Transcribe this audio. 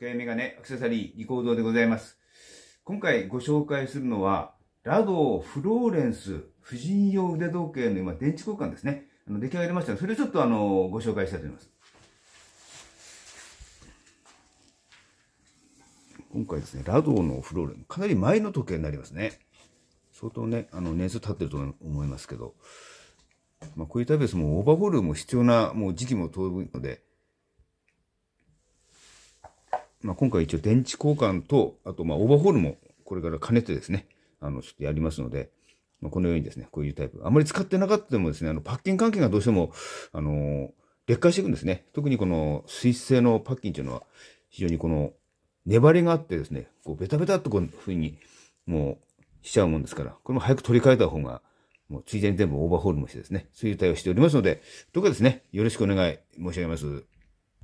ケメガネ、アクセサリー、リコードでございます。今回ご紹介するのは、ラドフローレンス、婦人用腕時計の今、電池交換ですね。あの出来上がりましたそれをちょっとあの、ご紹介したいと思います。今回ですね、ラドのフローレン、かなり前の時計になりますね。相当ね、あの、年数経ってると思いますけど、まあ、こういったイプですもオーバーホールも必要な、もう時期も遠いので、まあ、今回一応電池交換と、あとまあオーバーホールもこれから兼ねてですね、あの、ちょっとやりますので、まあ、このようにですね、こういうタイプ。あまり使ってなかったでもですね、あの、パッキン関係がどうしても、あのー、劣化していくんですね。特にこの水性のパッキンというのは、非常にこの、粘りがあってですね、こう、ベタベタっとこういうふうに、もう、しちゃうもんですから、これも早く取り替えた方が、もう、ついでに全部オーバーホールもしてですね、そういう対応しておりますので、どうかですね、よろしくお願い申し上げます。